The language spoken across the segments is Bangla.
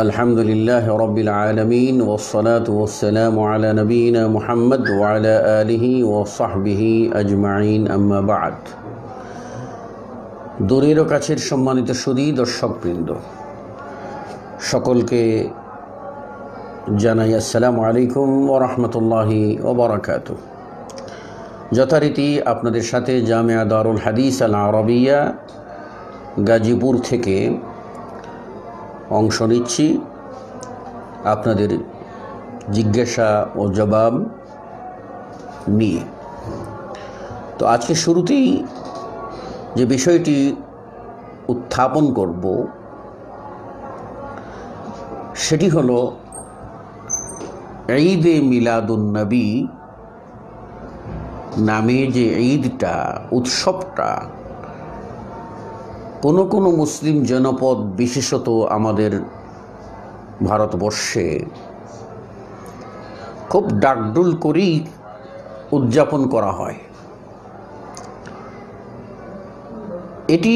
الحمد لله رب العالمين والصلاة والسلام على نبينا محمد وعلى آله وصحبه أجمعين أما بعد দূরের কাছের সম্মানিত সুদী দর্শকবৃন্দ সকলকে জানাই আসসালামু আলাইকুম ও রহমতুল্লাহি ওবরাকাত যথারীতি আপনাদের সাথে জামিয়া দারুল হাদিস আল আরবিয়া গাজীপুর থেকে অংশ নিচ্ছি আপনাদের জিজ্ঞাসা ও জবাব নিয়ে তো আজকে শুরুতেই যে বিষয়টি উত্থাপন করব সেটি হল ঈদে মিলাদুন্নবী নামে যে ঈদটা উৎসবটা কোনো কোনো মুসলিম জনপদ বিশেষত আমাদের ভারতবর্ষে খুব ডাকডুল করেই উদযাপন করা হয় এটি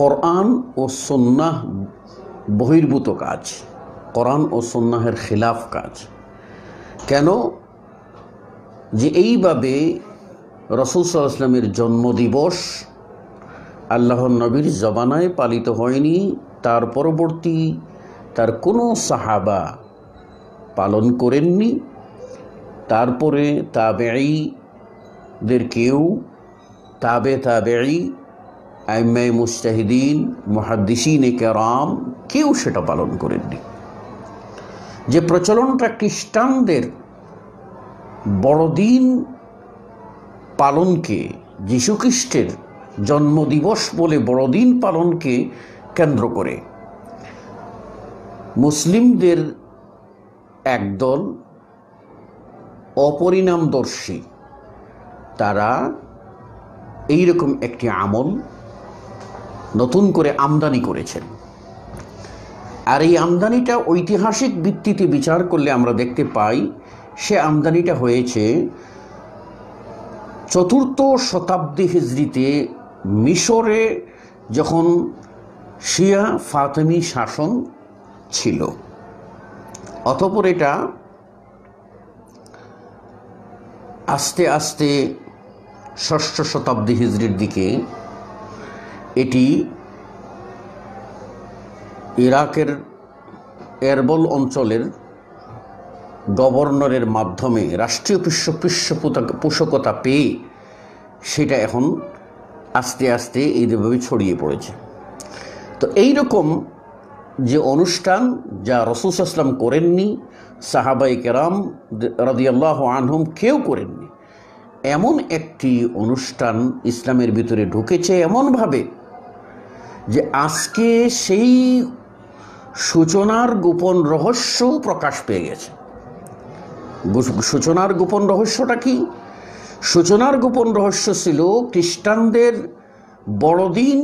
কোরআন ও সন্ন্যাহ বহির্ভূত কাজ কোরআন ও সন্ন্যাহের খিলাফ কাজ কেন যে এইভাবে রসুল সাল্লাহ ইসলামের জন্মদিবস আল্লাহ নবীর জবানায় পালিত হয়নি তার পরবর্তী তার কোনো সাহাবা পালন করেননি তারপরে তাবেঈদের কেউ তাবে তাবেঈ আইমাই মুস্তাহিদিন মহাদ্দিসিন কেরাম কেউ সেটা পালন করেননি যে প্রচলনটা খ্রিস্টানদের বড়দিন পালনকে যীশুখ্রিস্টের জন্মদিবস বলে বড়দিন পালনকে কেন্দ্র করে মুসলিমদের একদল অপরিণামদর্শী তারা এই রকম একটি আমল নতুন করে আমদানি করেছেন আর এই আমদানিটা ঐতিহাসিক ভিত্তিতে বিচার করলে আমরা দেখতে পাই সে আমদানিটা হয়েছে চতুর্থ শতাব্দী হিজড়িতে মিশরে যখন শিয়া ফাতেমি শাসন ছিল অতপর এটা আস্তে আস্তে ষষ্ঠ শতাব্দী হিজড়ির দিকে এটি ইরাকের এরবল অঞ্চলের গভর্নরের মাধ্যমে রাষ্ট্রীয় পৃষ্ঠ পৃষ্ঠপোষকতা পেয়ে সেটা এখন আস্তে আস্তে এইভাবে ছড়িয়ে পড়েছে তো এই রকম যে অনুষ্ঠান যা রসুল আসলাম করেননি সাহাবাই কেরাম রাজিয়াল্লাহ আনহুম কেউ করেননি এমন একটি অনুষ্ঠান ইসলামের ভিতরে ঢুকেছে এমনভাবে যে আজকে সেই সূচনার গোপন রহস্য প্রকাশ পেয়ে গেছে সূচনার গোপন রহস্যটা কি সূচনার গোপন রহস্য ছিল খ্রিস্টানদের বড়দিন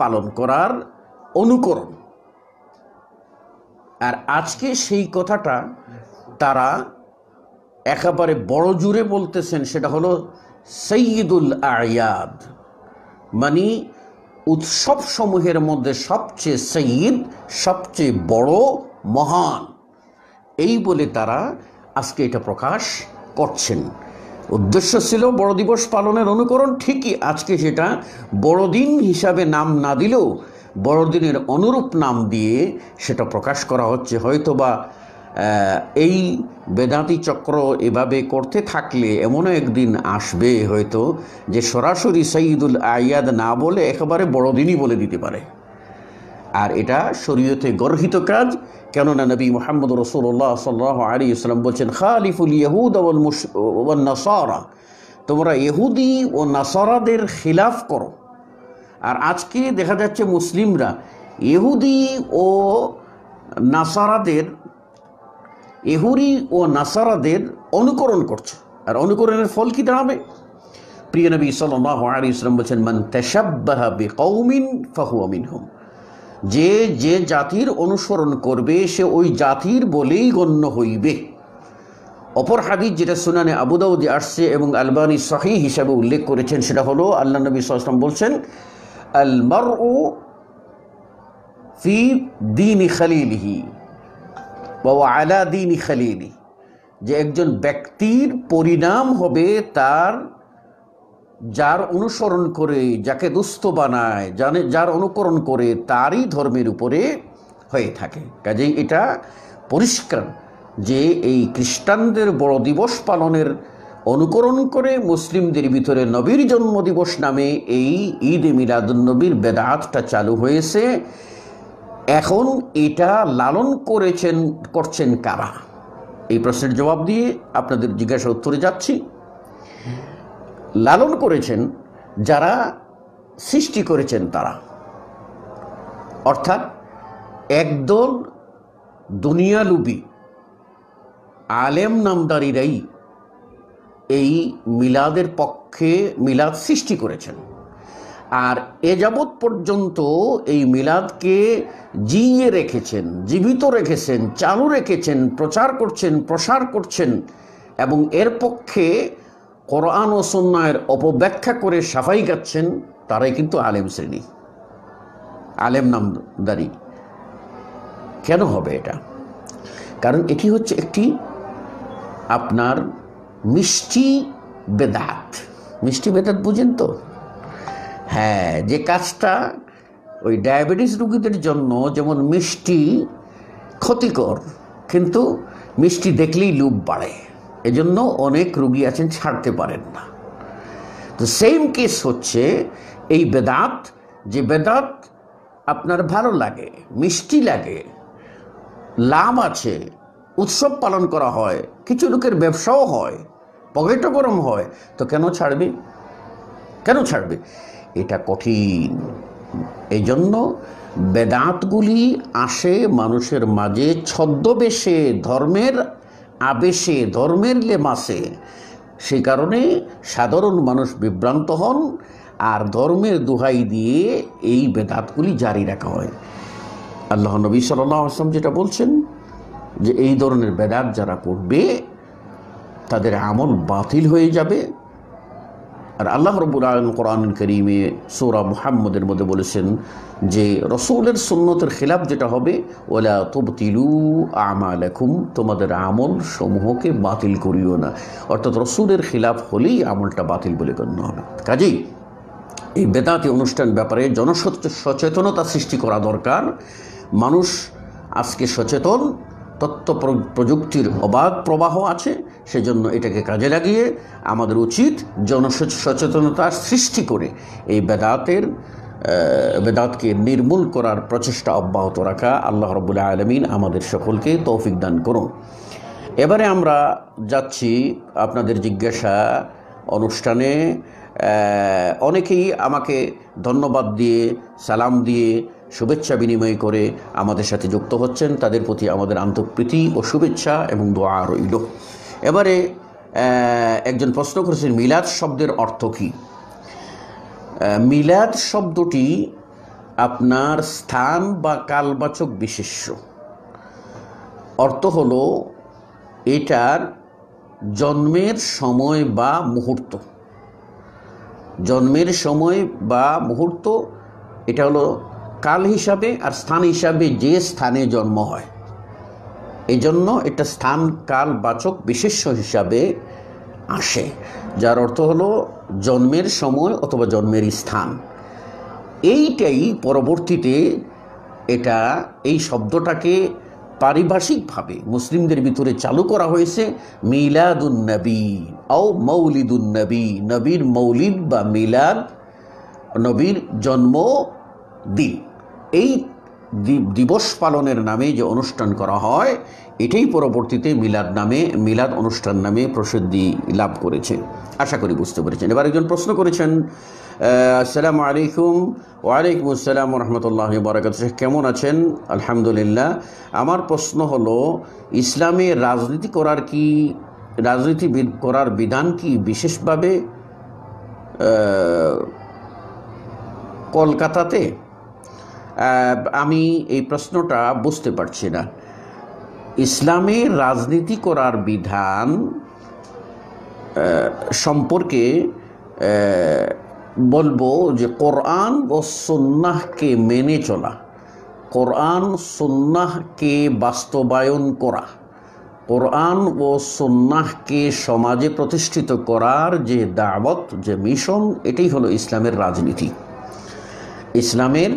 পালন করার অনুকরণ আর আজকে সেই কথাটা তারা একেবারে বড় জুড়ে বলতেছেন সেটা হলো সৈয়দুল আয়াদ মানে উৎসব সমূহের মধ্যে সবচেয়ে সঈদ সবচেয়ে বড় মহান এই বলে তারা আজকে এটা প্রকাশ করছেন উদ্দেশ্য ছিল বড় দিবস পালনের অনুকরণ ঠিকই আজকে সেটা বড়দিন হিসাবে নাম না দিলেও বড়দিনের অনুরূপ নাম দিয়ে সেটা প্রকাশ করা হচ্ছে হয়তো বা এই বেদাতি চক্র এভাবে করতে থাকলে এমনও একদিন আসবে হয়তো যে সরাসরি সঈদুল আয়াদ না বলে একেবারে বড়দিনই বলে দিতে পারে আর এটা শরীয়তে গর্হিত কাজ কেননা নবী মোহাম্মদ রসুল্লাহ সাল্লাহ আলী ইসলাম বলছেন খালিফুল ইহুদ ওয়াল নাসারা তোমরা ইহুদি ও নাসারাদের খিলাফ করো আর আজকে দেখা যাচ্ছে মুসলিমরা ইহুদি ও নাসারাদের এহুরি ও নাসারাদের অনুকরণ করছে আর অনুকরণের ফল কি দাঁড়াবে প্রিয় নবী সাল্লাহ আলী ইসলাম বলছেন মান তেশাব্বাহ বি কৌমিন ফাহুয়া হোম যে যে জাতির অনুসরণ করবে সে ওই জাতির বলেই গণ্য হইবে অপর হাদিস যেটা সুনানে আবুদাউদ্দি আসছে এবং আলবানি শাহী হিসাবে উল্লেখ করেছেন সেটা হলো আল্লাহ নবী সাল্লাম বলছেন আলমার ও ফি দিন খালিলহি বা আলা দিন খালিলি যে একজন ব্যক্তির পরিণাম হবে তার যার অনুসরণ করে যাকে দুস্থ বানায় জানে যার অনুকরণ করে তারই ধর্মের উপরে হয়ে থাকে কাজেই এটা পরিষ্কার যে এই খ্রিস্টানদের বড় দিবস পালনের অনুকরণ করে মুসলিমদের ভিতরে নবীর জন্মদিবস নামে এই ঈদ এ মিলাদুলনবীর বেদাতটা চালু হয়েছে এখন এটা লালন করেছেন করছেন কারা এই প্রশ্নের জবাব দিয়ে আপনাদের জিজ্ঞাসা উত্তরে যাচ্ছি লালন করেছেন যারা সৃষ্টি করেছেন তারা অর্থাৎ একদল দুনিয়ালুবি আলেম নামদারিরাই এই মিলাদের পক্ষে মিলাদ সৃষ্টি করেছেন আর এ যাবৎ পর্যন্ত এই মিলাদকে জিইয়ে রেখেছেন জীবিত রেখেছেন চালু রেখেছেন প্রচার করছেন প্রসার করছেন এবং এর পক্ষে কোরআন ও সন্ন্যায়ের অপব্যাখ্যা করে সাফাই গাচ্ছেন তারাই কিন্তু আলেম শ্রেণী আলেম নামদারি কেন হবে এটা কারণ এটি হচ্ছে একটি আপনার মিষ্টি বেদাত মিষ্টি বেদাত বুঝেন তো হ্যাঁ যে কাজটা ওই ডায়াবেটিস রুগীদের জন্য যেমন মিষ্টি ক্ষতিকর কিন্তু মিষ্টি দেখলেই লুপ বাড়ে এজন্য অনেক রুগী আছেন ছাড়তে পারেন না তো সেম কেস হচ্ছে এই বেদাত যে বেদাত আপনার ভালো লাগে মিষ্টি লাগে লাভ আছে উৎসব পালন করা হয় কিছু লোকের ব্যবসাও হয় পকেটও গরম হয় তো কেন ছাড়বে কেন ছাড়বে এটা কঠিন এই জন্য বেদাতগুলি আসে মানুষের মাঝে ছদ্মবেশে ধর্মের আবেশে ধর্মের লেমাসে সে কারণে সাধারণ মানুষ বিভ্রান্ত হন আর ধর্মের দোহাই দিয়ে এই বেদাতগুলি জারি রাখা হয় আল্লাহ নবী সাল্লাহ আসলাম যেটা বলছেন যে এই ধরনের বেদাত যারা করবে তাদের আমল বাতিল হয়ে যাবে আর আল্লাহ রবুল আলম কোরআন করিমে সৌরা মুহাম্মদের মধ্যে বলেছেন যে রসৌলের সুন্নতের খিলাফ যেটা হবে ওলা তবতিলু আমালাকুম তোমাদের আমল সমূহকে বাতিল করিও না অর্থাৎ রসুলের খিলাফ হলেই আমলটা বাতিল বলে গণ্য হবে কাজেই এই বেদাতি অনুষ্ঠান ব্যাপারে জনসচেতনতা সৃষ্টি করা দরকার মানুষ আজকে সচেতন তত্ত্ব প্রযুক্তির অবাধ প্রবাহ আছে সেজন্য এটাকে কাজে লাগিয়ে আমাদের উচিত জনসচেতনতা সৃষ্টি করে এই বেদাতের বেদাতকে নির্মূল করার প্রচেষ্টা অব্যাহত রাখা আল্লাহ রবুল্লা আলমিন আমাদের সকলকে তৌফিক দান করুন এবারে আমরা যাচ্ছি আপনাদের জিজ্ঞাসা অনুষ্ঠানে অনেকেই আমাকে ধন্যবাদ দিয়ে সালাম দিয়ে শুভেচ্ছা বিনিময় করে আমাদের সাথে যুক্ত হচ্ছেন তাদের প্রতি আমাদের আন্তঃপ্রীতি ও শুভেচ্ছা এবং দোয়া রইল এবারে একজন প্রশ্ন করেছেন মিলাদ শব্দের অর্থ কী মিলাদ শব্দটি আপনার স্থান বা কালবাচক বিশেষ্য অর্থ হল এটার জন্মের সময় বা মুহূর্ত জন্মের সময় বা মুহূর্ত এটা হলো কাল হিসাবে আর স্থান হিসাবে যে স্থানে জন্ম হয় এই জন্য এটা স্থান কাল বাচক বিশেষ্য হিসাবে আসে যার অর্থ হলো জন্মের সময় অথবা জন্মের স্থান এইটাই পরবর্তীতে এটা এই শব্দটাকে পারিভাষিকভাবে মুসলিমদের ভিতরে চালু করা হয়েছে মিলাদুন্নবী ও মৌলিদুন্নবী নবীর মৌলিদ বা মিলাদ নবীর জন্ম দিন এই দিবস পালনের নামে যে অনুষ্ঠান করা হয় এটাই পরবর্তীতে মিলাদ নামে মিলাদ অনুষ্ঠান নামে প্রসিদ্ধি লাভ করেছে আশা করি বুঝতে পেরেছেন এবার একজন প্রশ্ন করেছেন আসসালাম আলাইকুম ওয়ালাইকুম আসসালাম রহমতুল্লাহ বরাকাত কেমন আছেন আলহামদুলিল্লাহ আমার প্রশ্ন হল ইসলামে রাজনীতি করার কি রাজনীতি করার বিধান কি বিশেষভাবে কলকাতাতে আমি এই প্রশ্নটা বুঝতে পারছি না ইসলামে রাজনীতি করার বিধান সম্পর্কে বলবো যে কোরআন ও সন্ন্যাহকে মেনে চলা কোরআন সন্ন্যাহকে বাস্তবায়ন করা কোরআন ও সন্ন্যাহকে সমাজে প্রতিষ্ঠিত করার যে দাওয়াত যে মিশন এটাই হলো ইসলামের রাজনীতি ইসলামের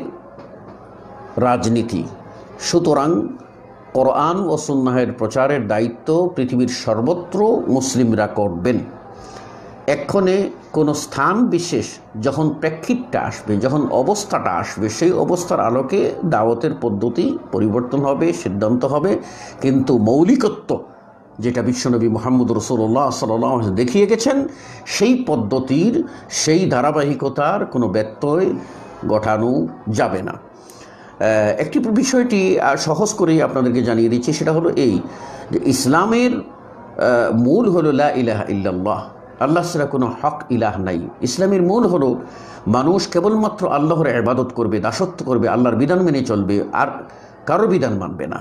রাজনীতি সুতরাং কোরআন ও সুন্নাহের প্রচারের দায়িত্ব পৃথিবীর সর্বত্র মুসলিমরা করবেন এক্ষণে কোনো স্থান বিশেষ যখন প্রেক্ষিতটা আসবে যখন অবস্থাটা আসবে সেই অবস্থার আলোকে দাওয়াতের পদ্ধতি পরিবর্তন হবে সিদ্ধান্ত হবে কিন্তু মৌলিকত্ব যেটা বিশ্বনবী মোহাম্মদ রসুল্লাহ সাল্লাহ দেখিয়ে গেছেন সেই পদ্ধতির সেই ধারাবাহিকতার কোনো ব্যত্যয় ঘটানো যাবে না একটি বিষয়টি সহজ করেই আপনাদেরকে জানিয়ে দিচ্ছি সেটা হলো এই যে ইসলামের মূল হলো লা ইলাহ ইল্লাল্লাহ আল্লাহ সেরা কোনো হক ইলাহ নাই ইসলামের মূল হলো মানুষ কেবলমাত্র আল্লাহর আবাদত করবে দাসত্ব করবে আল্লাহর বিধান মেনে চলবে আর কারো বিধান মানবে না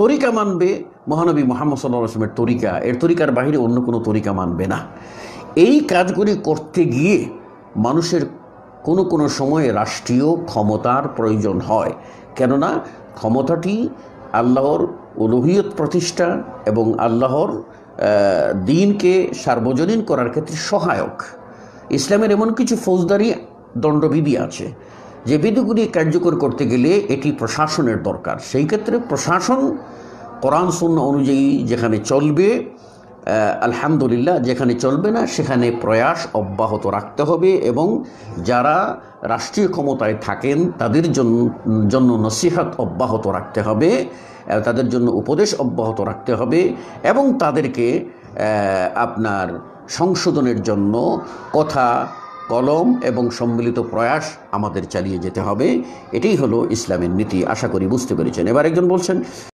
তরিকা মানবে মহানবী মোহাম্মদ সাল্লাহ আসলামের তরিকা এর তরিকার বাহিরে অন্য কোনো তরিকা মানবে না এই কাজগুলি করতে গিয়ে মানুষের কোনো কোনো সময়ে রাষ্ট্রীয় ক্ষমতার প্রয়োজন হয় কেননা ক্ষমতাটি আল্লাহর অনুভূত প্রতিষ্ঠা এবং আল্লাহর দিনকে সার্বজনীন করার ক্ষেত্রে সহায়ক ইসলামের এমন কিছু ফৌজদারি দণ্ডবিধি আছে যে বিধিগুলি কার্যকর করতে গেলে এটি প্রশাসনের দরকার সেই ক্ষেত্রে প্রশাসন কোরআন শূন্য অনুযায়ী যেখানে চলবে আলহামদুলিল্লাহ যেখানে চলবে না সেখানে প্রয়াস অব্যাহত রাখতে হবে এবং যারা রাষ্ট্রীয় ক্ষমতায় থাকেন তাদের জন্য নসিহাত অব্যাহত রাখতে হবে তাদের জন্য উপদেশ অব্যাহত রাখতে হবে এবং তাদেরকে আপনার সংশোধনের জন্য কথা কলম এবং সম্মিলিত প্রয়াস আমাদের চালিয়ে যেতে হবে এটাই হলো ইসলামের নীতি আশা করি বুঝতে পেরেছেন এবার একজন বলছেন